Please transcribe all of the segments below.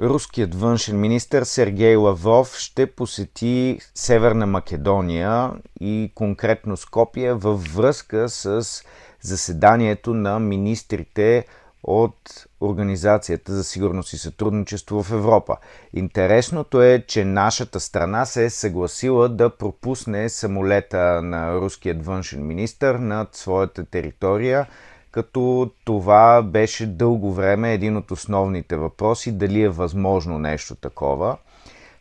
Руският външен министр Сергей Лавров ще посети Северна Македония и конкретно Скопия във връзка с заседанието на министрите от Организацията за сигурност и сътрудничество в Европа. Интересното е, че нашата страна се е съгласила да пропусне самолета на руският външен министр над своята територия като това беше дълго време един от основните въпроси дали е възможно нещо такова.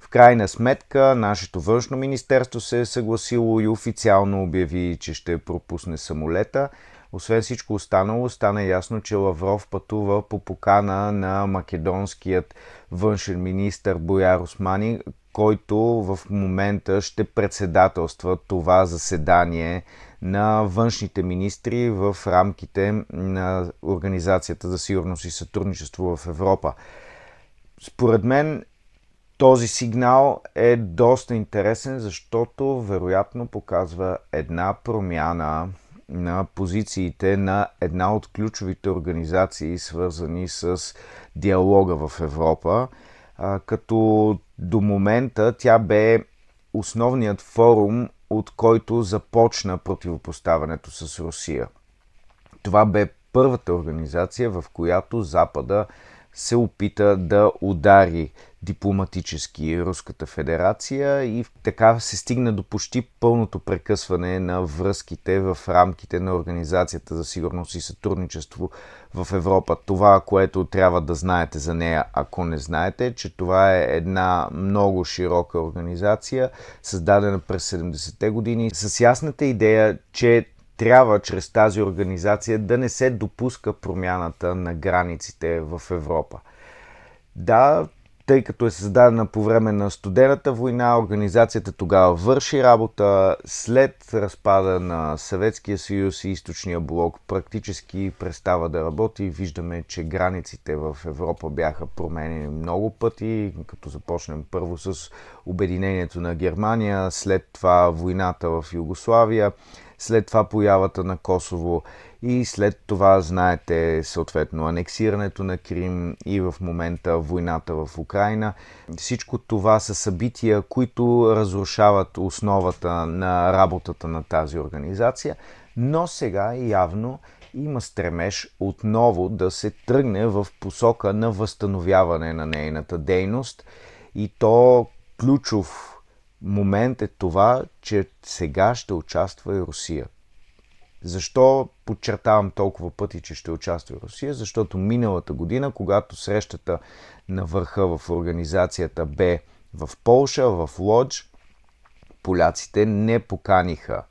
В крайна сметка, нашето външно министерство се е съгласило и официално обяви, че ще пропусне самолета. Освен всичко останало, стана ясно, че Лавров пътува по покана на македонският външен министр Бояр Османи, който в момента ще председателства това заседание на външните министри в рамките на Организацията за сигурност и сътрудничество в Европа. Според мен този сигнал е доста интересен, защото вероятно показва една промяна на позициите на една от ключовите организации, свързани с диалога в Европа, като до момента тя бе основният форум от който започна противопоставането с Русия. Това бе първата организация, в която Запада се опита да удари дипломатически Руската федерация и така се стигна до почти пълното прекъсване на връзките в рамките на Организацията за сигурност и сътрудничество в Европа. Това, което трябва да знаете за нея, ако не знаете, е, че това е една много широка организация, създадена през 70-те години, с ясната идея, че трябва чрез тази организация да не се допуска промяната на границите в Европа. Да, тъй като е създадена по време на студената война, организацията тогава върши работа. След разпада на Съветския съюз и източния блок практически престава да работи. Виждаме, че границите в Европа бяха променени много пъти, като започнем първо с обединението на Германия, след това войната в Югославия след това появата на Косово и след това, знаете, съответно анексирането на Крим и в момента войната в Украина. Всичко това са събития, които разрушават основата на работата на тази организация, но сега явно има стремеж отново да се тръгне в посока на възстановяване на нейната дейност и то ключов момент е това, че сега ще участва и Русия. Защо подчертавам толкова пъти, че ще участва и Русия? Защото миналата година, когато срещата на върха в организацията бе в Полша, в Лодж, поляците не поканиха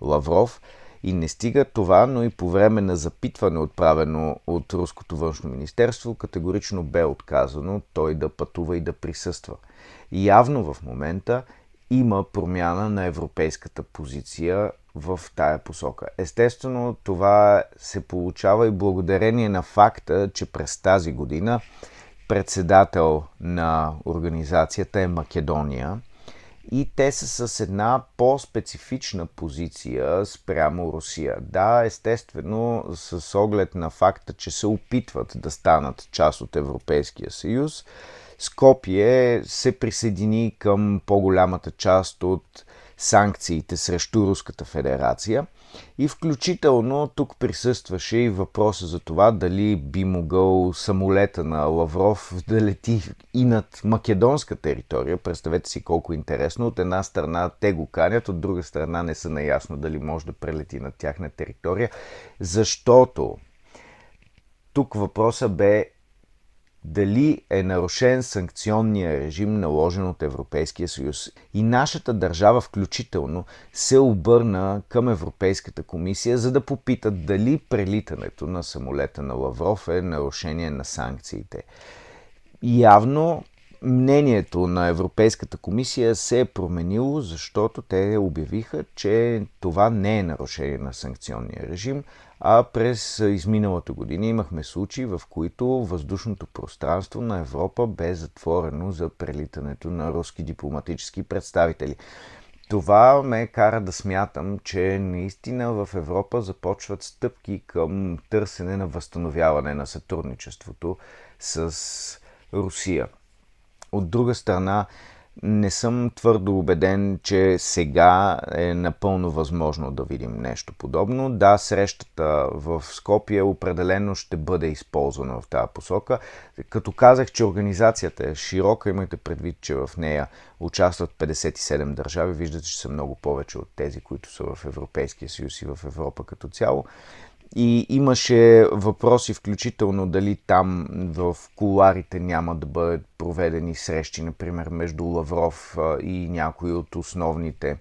Лавров. И не стига това, но и по време на запитване, отправено от Руското външно министерство, категорично бе отказано той да пътува и да присъства. И явно в момента има промяна на европейската позиция в тая посока. Естествено, това се получава и благодарение на факта, че през тази година председател на организацията е Македония и те са с една по-специфична позиция спрямо Русия. Да, естествено, с оглед на факта, че се опитват да станат част от Европейския съюз, Скопие се присъедини към по-голямата част от санкциите срещу Руската федерация и включително тук присъстваше и въпроса за това дали би могъл самолета на Лавров да лети и над македонска територия. Представете си колко интересно. От една страна те го канят, от друга страна не са наясно дали може да прелети над тяхна територия, защото тук въпроса бе дали е нарушен санкционния режим, наложен от Европейския съюз. И нашата държава включително се обърна към Европейската комисия, за да попитат дали прелитането на самолета на Лавров е нарушение на санкциите. Явно мнението на Европейската комисия се е променило, защото те обявиха, че това не е нарушение на санкционния режим, а през изминалата година имахме случаи, в които въздушното пространство на Европа бе затворено за прелитането на руски дипломатически представители. Това ме кара да смятам, че наистина в Европа започват стъпки към търсене на възстановяване на сътрудничеството с Русия. От друга страна, не съм твърдо убеден, че сега е напълно възможно да видим нещо подобно. Да, срещата в Скопия определено ще бъде използвана в тази посока. Като казах, че организацията е широка, имайте предвид, че в нея участват 57 държави. Виждате, че са много повече от тези, които са в Европейския съюз и в Европа като цяло. И имаше въпроси, включително дали там в коларите няма да бъдат проведени срещи, например, между Лавров и някои от основните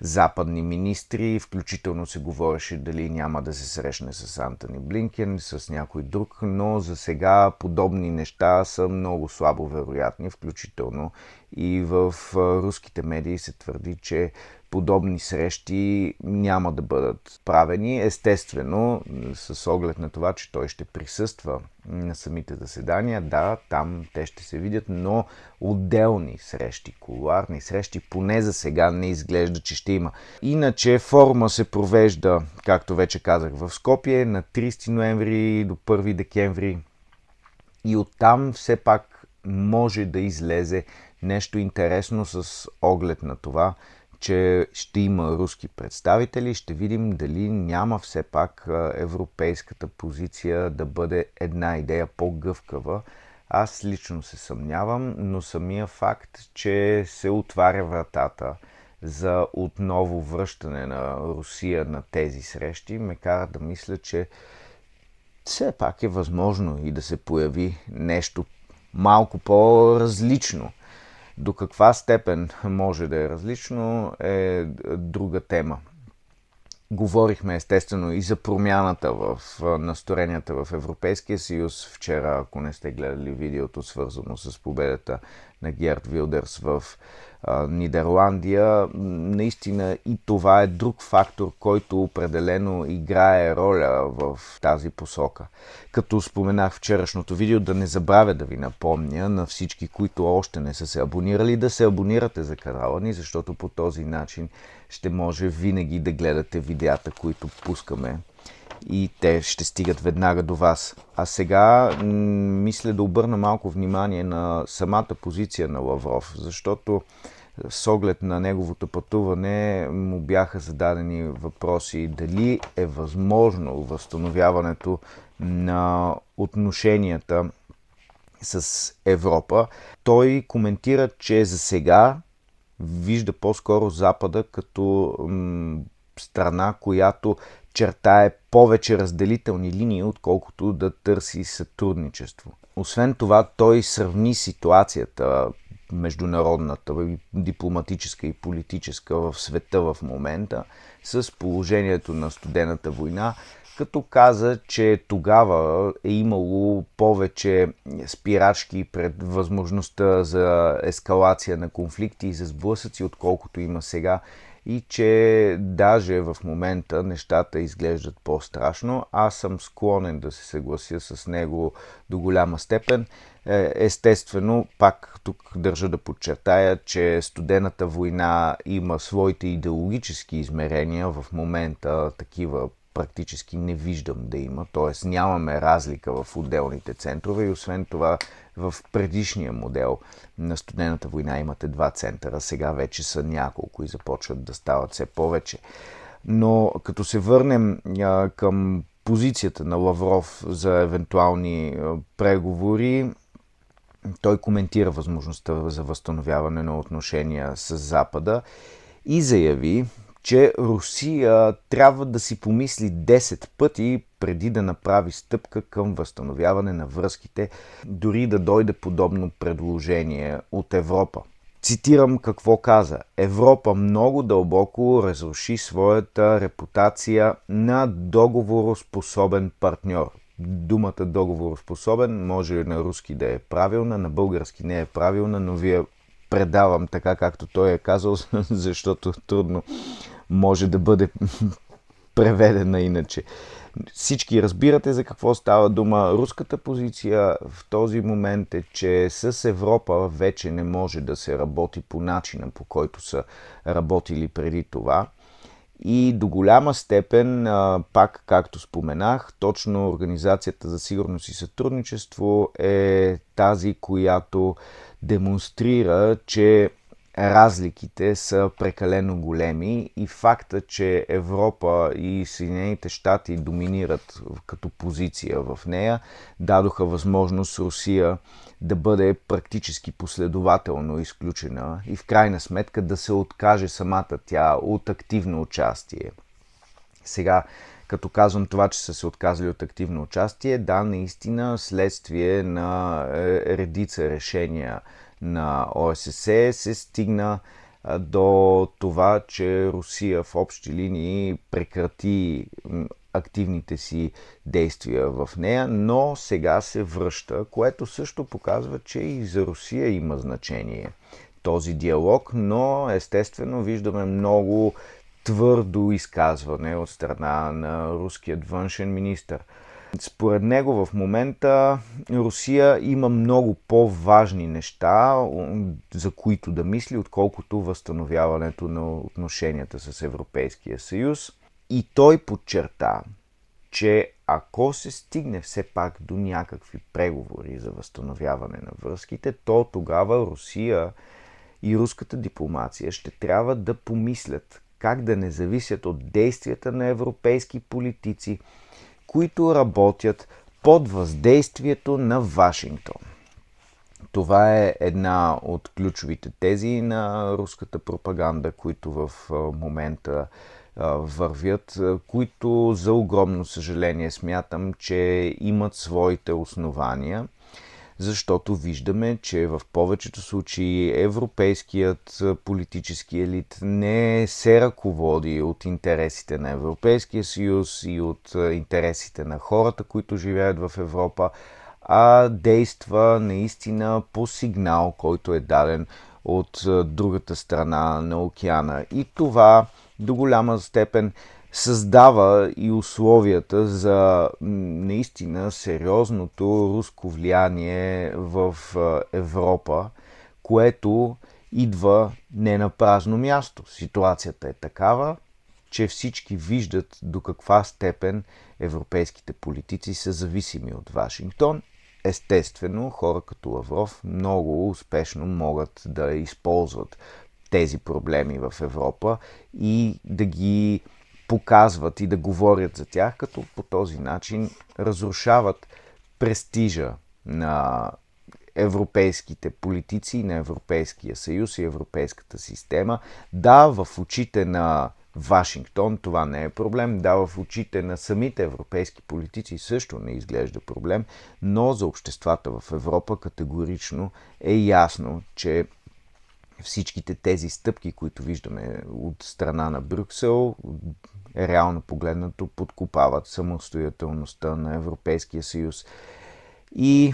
западни министри, включително се говореше дали няма да се срещне с Антони Блинкен, с някой друг, но за сега подобни неща са много слабо вероятни, включително и в руските медии се твърди, че подобни срещи няма да бъдат правени. Естествено, с оглед на това, че той ще присъства на самите заседания, да, там те ще се видят, но отделни срещи, колуарни срещи, поне за сега не изглежда, че ще има. Иначе форма се провежда, както вече казах, в Скопие на 30 ноември до 1 декември и оттам все пак може да излезе нещо интересно с оглед на това, че ще има руски представители. Ще видим дали няма все пак европейската позиция да бъде една идея по-гъвкава. Аз лично се съмнявам, но самия факт, че се отваря вратата за отново връщане на Русия на тези срещи, ме кара да мисля, че все пак е възможно и да се появи нещо малко по-различно – до каква степен може да е различно е друга тема. Говорихме естествено и за промяната в настроенията в Европейския съюз. Вчера, ако не сте гледали видеото, свързано с победата на Герд Вилдерс в а, Нидерландия, наистина и това е друг фактор, който определено играе роля в тази посока. Като споменах вчерашното видео, да не забравя да ви напомня на всички, които още не са се абонирали, да се абонирате за канала ни, защото по този начин ще може винаги да гледате видеята, които пускаме и те ще стигат веднага до вас. А сега мисля да обърна малко внимание на самата позиция на Лавров, защото с оглед на неговото пътуване му бяха зададени въпроси дали е възможно възстановяването на отношенията с Европа. Той коментира, че за сега вижда по-скоро Запада като м, страна, която чертае повече разделителни линии, отколкото да търси сътрудничество. Освен това, той сравни ситуацията международната, дипломатическа и политическа в света в момента, с положението на студената война, като каза, че тогава е имало повече спирачки пред възможността за ескалация на конфликти и за сблъсъци, отколкото има сега и че даже в момента нещата изглеждат по-страшно. Аз съм склонен да се съглася с него до голяма степен. Е, естествено, пак тук държа да подчертая, че студената война има своите идеологически измерения в момента такива практически не виждам да има, т.е. нямаме разлика в отделните центрове и освен това в предишния модел на студената война имате два центъра, сега вече са няколко и започват да стават все повече. Но като се върнем а, към позицията на Лавров за евентуални а, преговори, той коментира възможността за възстановяване на отношения с Запада и заяви, че Русия трябва да си помисли 10 пъти преди да направи стъпка към възстановяване на връзките, дори да дойде подобно предложение от Европа. Цитирам какво каза. Европа много дълбоко разруши своята репутация на договороспособен партньор думата договороспособен може на руски да е правилна, на български не е правилна, но вие предавам така, както той е казал, защото трудно може да бъде преведена иначе. Всички разбирате за какво става дума. Руската позиция в този момент е, че с Европа вече не може да се работи по начина, по който са работили преди това – и до голяма степен, пак както споменах, точно Организацията за сигурност и сътрудничество е тази, която демонстрира, че разликите са прекалено големи и факта, че Европа и Съединените щати доминират като позиция в нея, дадоха възможност Русия да бъде практически последователно изключена и в крайна сметка да се откаже самата тя от активно участие. Сега, като казвам това, че са се отказали от активно участие, да, наистина, следствие на е, редица решения на ОССЕ се стигна до това, че Русия в общи линии прекрати активните си действия в нея, но сега се връща, което също показва, че и за Русия има значение този диалог, но естествено виждаме много твърдо изказване от страна на руският външен министр. Според него в момента Русия има много по-важни неща, за които да мисли, отколкото възстановяването на отношенията с Европейския съюз. И той подчерта, че ако се стигне все пак до някакви преговори за възстановяване на връзките, то тогава Русия и руската дипломация ще трябва да помислят как да не зависят от действията на европейски политици, които работят под въздействието на Вашингтон. Това е една от ключовите тези на руската пропаганда, които в момента вървят, които за огромно съжаление смятам, че имат своите основания, защото виждаме, че в повечето случаи европейският политически елит не се ръководи от интересите на Европейския съюз и от интересите на хората, които живеят в Европа, а действа наистина по сигнал, който е даден от другата страна на океана. И това до голяма степен създава и условията за наистина сериозното руско влияние в Европа, което идва не на празно място. Ситуацията е такава, че всички виждат до каква степен европейските политици са зависими от Вашингтон. Естествено, хора като Лавров много успешно могат да използват тези проблеми в Европа и да ги показват и да говорят за тях, като по този начин разрушават престижа на европейските политици на Европейския съюз и европейската система. Да, в очите на Вашингтон това не е проблем, да, в очите на самите европейски политици също не изглежда проблем, но за обществата в Европа категорично е ясно, че всичките тези стъпки, които виждаме от страна на Брюксел, реално погледнато подкопават самостоятелността на Европейския съюз. И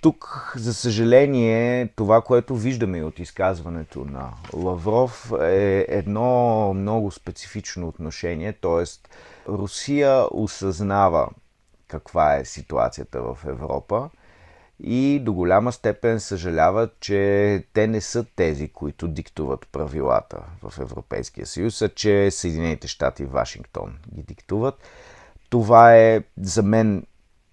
тук, за съжаление, това, което виждаме от изказването на Лавров е едно много специфично отношение, т.е. Русия осъзнава каква е ситуацията в Европа и до голяма степен съжаляват, че те не са тези, които диктуват правилата в Европейския съюз, а че Съединените щати и Вашингтон ги диктуват. Това е за мен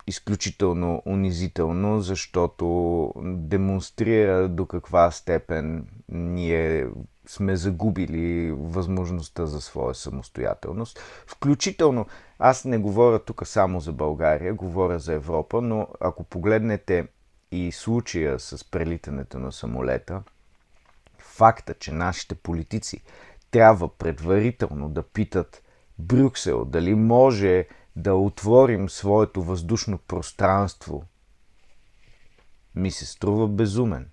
изключително унизително, защото демонстрира до каква степен ние сме загубили възможността за своя самостоятелност. Включително, аз не говоря тук само за България, говоря за Европа, но ако погледнете и случая с прелитането на самолета, факта, че нашите политици трябва предварително да питат Брюксел дали може да отворим своето въздушно пространство, ми се струва безумен.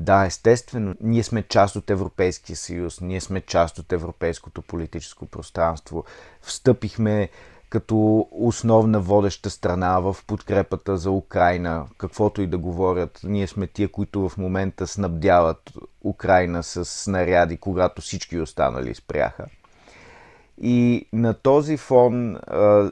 Да, естествено, ние сме част от Европейския съюз, ние сме част от европейското политическо пространство, встъпихме като основна водеща страна в подкрепата за Украина, каквото и да говорят. Ние сме тия, които в момента снабдяват Украина с снаряди, когато всички останали спряха. И на този фон а,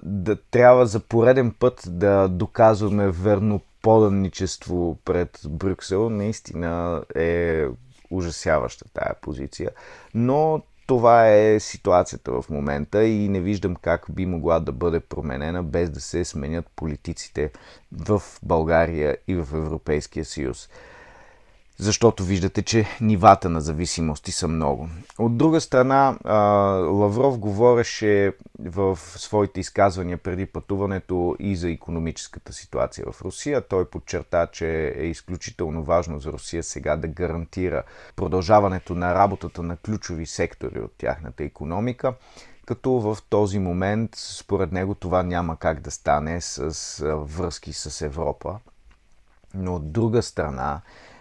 да трябва за пореден път да доказваме верно поданничество пред Брюксел. Наистина е ужасяваща тая позиция. Но това е ситуацията в момента и не виждам как би могла да бъде променена без да се сменят политиците в България и в Европейския съюз защото виждате, че нивата на зависимости са много. От друга страна, Лавров говореше в своите изказвания преди пътуването и за економическата ситуация в Русия. Той подчерта, че е изключително важно за Русия сега да гарантира продължаването на работата на ключови сектори от тяхната економика като в този момент, според него, това няма как да стане с връзки с Европа. Но от друга страна,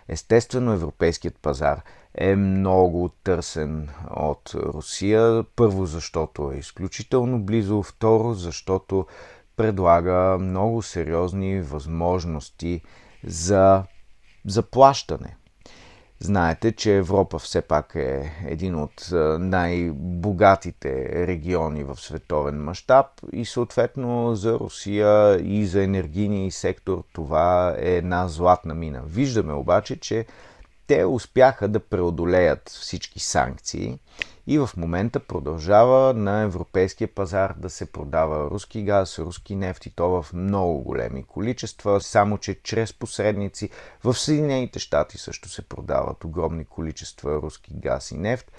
Естествено, европейският пазар е много търсен от Русия. Първо, защото е изключително близо. Второ, защото предлага много сериозни възможности за заплащане Знаете, че Европа все пак е един от най-богатите региони в световен мащаб и съответно за Русия и за енергийния сектор това е една златна мина. Виждаме обаче, че те успяха да преодолеят всички санкции и в момента продължава на европейския пазар да се продава руски газ, руски нефт и то в много големи количества, само че чрез посредници. В Съединените щати също се продават огромни количества руски газ и нефт.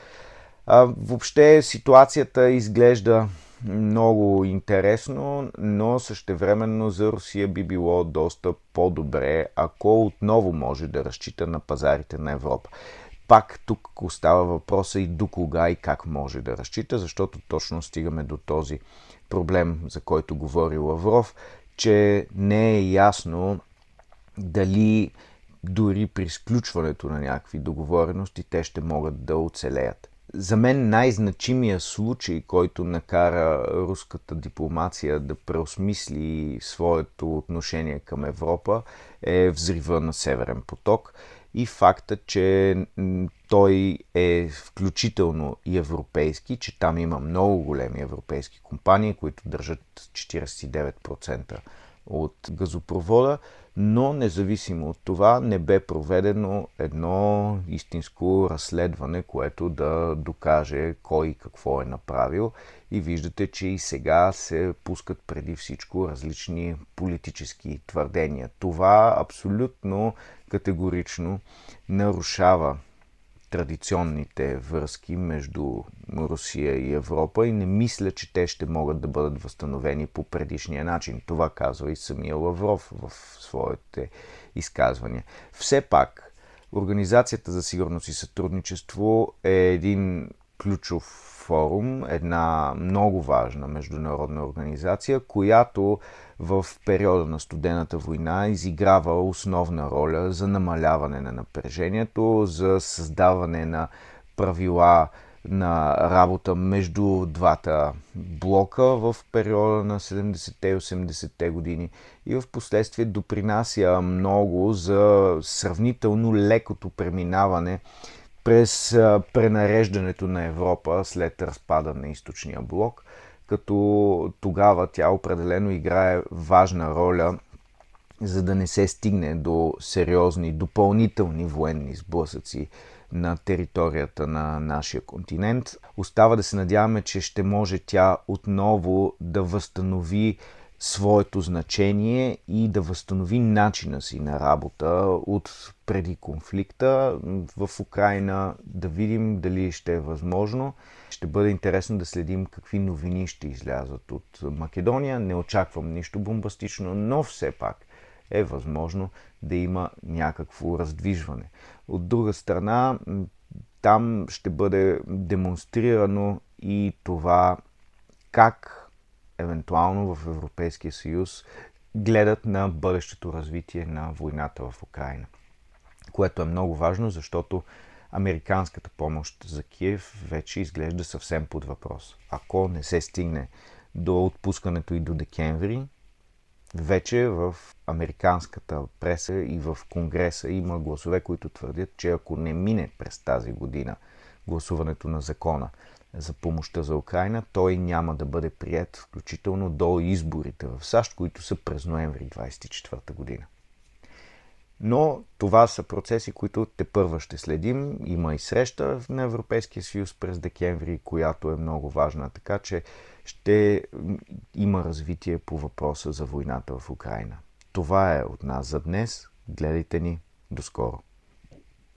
А, въобще ситуацията изглежда много интересно, но същевременно за Русия би било доста по-добре, ако отново може да разчита на пазарите на Европа. Пак тук остава въпроса и до кога и как може да разчита, защото точно стигаме до този проблем, за който говори Лавров, че не е ясно дали дори при сключването на някакви договорености те ще могат да оцелеят за мен най-значимия случай, който накара руската дипломация да преосмисли своето отношение към Европа, е взрива на Северен поток и факта, че той е включително и европейски, че там има много големи европейски компании, които държат 49% от газопровода но независимо от това не бе проведено едно истинско разследване, което да докаже кой какво е направил. И виждате, че и сега се пускат преди всичко различни политически твърдения. Това абсолютно категорично нарушава традиционните връзки между Русия и Европа и не мисля, че те ще могат да бъдат възстановени по предишния начин. Това казва и самия Лавров в своите изказвания. Все пак, Организацията за сигурност и сътрудничество е един ключов форум, една много важна международна организация, която в периода на студената война изиграва основна роля за намаляване на напрежението, за създаване на правила на работа между двата блока в периода на 70-те и 80-те години и в последствие допринася много за сравнително лекото преминаване през пренареждането на Европа след разпада на източния блок, като тогава тя определено играе важна роля за да не се стигне до сериозни допълнителни военни сблъсъци на територията на нашия континент. Остава да се надяваме, че ще може тя отново да възстанови своето значение и да възстанови начина си на работа от преди конфликта в Украина, да видим дали ще е възможно. Ще бъде интересно да следим какви новини ще излязат от Македония. Не очаквам нищо бомбастично, но все пак е възможно да има някакво раздвижване. От друга страна, там ще бъде демонстрирано и това как евентуално в Европейския съюз гледат на бъдещето развитие на войната в Украина което е много важно, защото американската помощ за Киев вече изглежда съвсем под въпрос. Ако не се стигне до отпускането и до декември, вече в американската преса и в Конгреса има гласове, които твърдят, че ако не мине през тази година гласуването на закона за помощта за Украина, той няма да бъде прият, включително до изборите в САЩ, които са през ноември 24 година. Но това са процеси, които те първа ще следим. Има и среща на Европейския съюз през декември, която е много важна, така че ще има развитие по въпроса за войната в Украина. Това е от нас за днес. Гледайте ни. До скоро!